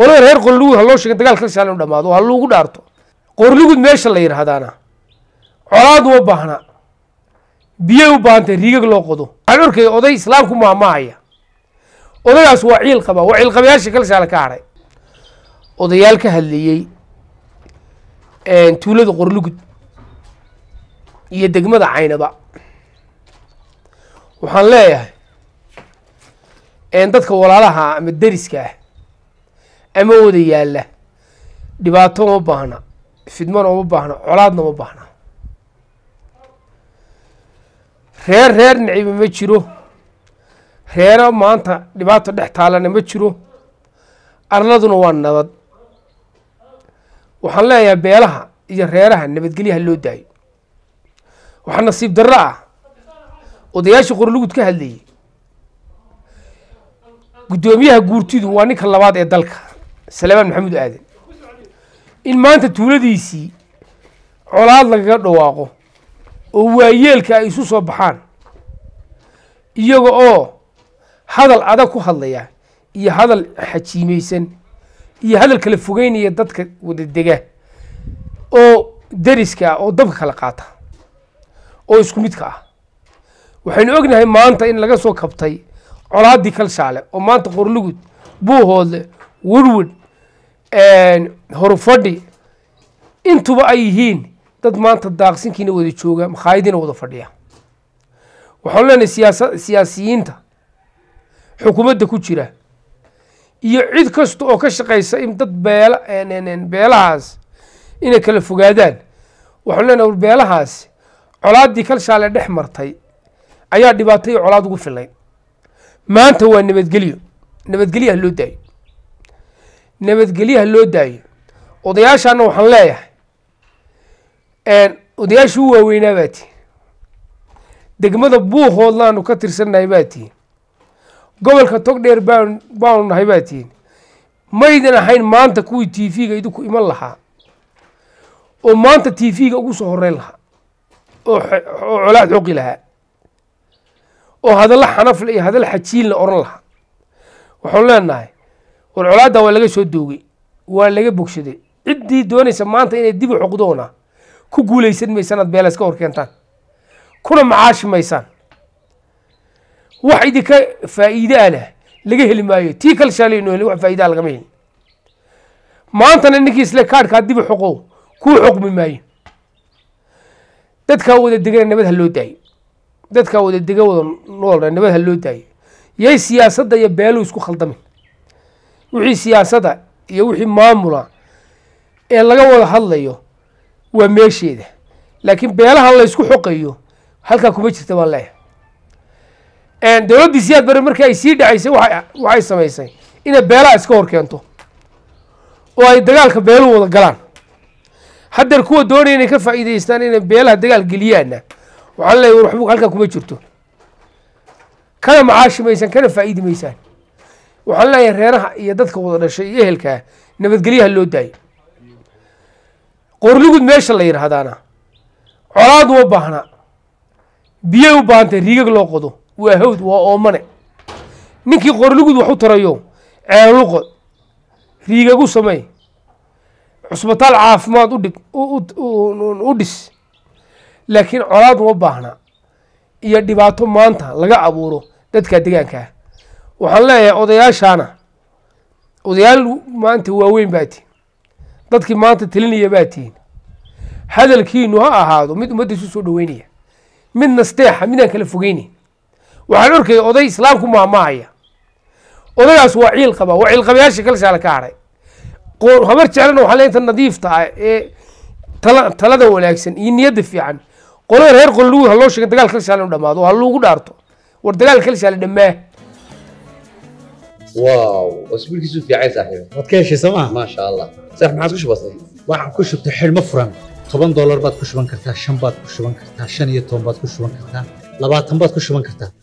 qolada reer qorlugud haloo sheega dagaalka lisaan u dhamaado oo halugu dhaarto qorlugud meesha la yidhaahdaana colaad uma baahna biyay u baahantay riigag loo qodo waxaan orkaya oday islaamku ku maahmaahaya odagaas waa ciil qaba waa ciilqabayaashii kalsaale ka haray odayaal ka hadleeyey tuulada qorlugud iyo degmada caynaba waxaan leeyahay dadka walaalaha ama deriska ah ama wada yaalla dhibaato uma baahna fidmana uma baahna colaadna uma baahna reer reer naciba ma jiro reero maanta dhibaato dhex taalana ma jiro arladuna waa nabad waxaan leeyahay beelaha iyo reeraha nabadgelyaha loo daayo waxaa nasiib darro ah odayaashii qorlugud ka hadlayay guddoomiyaha guurtidu waa ninka labaad ee dalka salamaan maxamuud aadan in maanta tuuladiisii colaad lagaga dhawaaqo oo waayeelka ay isu soo baxaan iyaga oo hadal adag ku hadlaya iyo hadal xajiimaysan iyo hadal kala fogeynaya dadka wada dega oo dariska ah oo dabka kala qaata oo isku midka ah waxaynu ognahay maanta in laga soo kabtay colaaddii kalshaale oo maanta qorlugud buu hoodle werwed horufadhi intuba ay yihiin dad maanta daaqsinkiina wada jooga makhaayadiina wada fadhiya waxaanu leenahay siyaasa siyaasiyiinta xukuumadda ku jira iyo cid kasta oo ka shaqaysa in dad beela beelahaas inay kala fogaadaan waxaanu leenahay beelahaas colaaddii kalshaale dhex martay ayaa dhibaataiyo colaad ugu filayn maanta waa nabadgelyo nabadgelyaha loo daayo nabadgelyaha loo daayo odayaashaana waxaan leeyahay odayaashu u waaweynaa baa tihin degmada buuhoodlaanu ka tirsannahay baa tihin gobolka togdheer baan baanu nahay baa tihin maydan ahayn maanta kuwii t v-ga idinku iman lahaa oo maanta t v-ga ugu soo horeyn lahaa oo colaad xoqi lahaa oo hadallo xanafle iyo hadal xajiinla oran lahaa waxaan leenahay walcolaadda waa laga soo doogay waa laga bogsaday ciddii doonaysa maanta inay dib u cuqdoona ku guulaysan maysaan aad beela iska horkeentaan kuna macaashi maysaan wax idinka faa'iide a leh laga heli maayo tii kal shaalay wax faa'iidaa lagama helin maantana ninkii isle kaadhkaa dib u xoqow kuu xuqmi maayo dadkaa wada degana nabad ha loo daayo dadkaa wada dega wada noolna nabad ha loo daayo yay siyaasadda iyo beeluhu isku khaldamin wixii siyaasada iyo wixii maamula ee laga wada hadlayo waa meesheeda laakiin beelahan laysku xoqayo halkaa kuma jirta baan leeyahay dowladdii siyaad bare markii ay sii dhacaysay waxay samaysay inay beelaha iska horkeento oo ay dagaalka beeluhu wada galaan haddeer kuwa doonaya inay ka faa'iidaystaan inay beelaha dagaal geliyaana waxaan leeyahy war halkaa kuma jirto kana macaashimaysaan kana faa'iidi maysaan waxaan leeyahay reeraha iyo dadka wada dhashay iyo ehelkaa nabadgelyaha loo daayo qoorligud meesha la yidhaahdaana colaad uma baahna biyay u baahantay riigag loo qodo waa hawd waa oomane ninkii qorlugud wax u tarayo ceelu qod riigagu samey cusbitaal caafimaad udhig u dhis laakiin colaad uma baahna iyo dhibaato maanta laga abuuro dadka degaankaa waxaan leeyahay odayaashaana odayaal maanta waaweyn baa tihin dadkii maanta telinaya baa tihin hadalkiinu ha ahaado mid ummadda isu soo dhaweynaya mid nasteexa midaan kala fogeynayn waxaan orkaya oday islaamku maamahaya odagaas waa ciil qaba waa ciilqabayaasha kalshaale ka haray habar jeclana waxaa leeyahay ta nadiifta ah ee talada wanaagsan iyo niyadda fiican qolada reer qolluwi ha loo sheega dagaal kalshaale u dhamaado ha lagu dhaarto war dagaal kalshaale dhammaa واو اسبوع كيسو في عايز صاحبي ما تكيش سما ما شاء الله صح ما عادش بسيط waxaan ku shubtay xilmo furan toban doolar baad ku shuban kartaa shan baad ku shuban kartaa shan iyo toban baad ku shuban kartaa labaatan baad ku shuban kartaa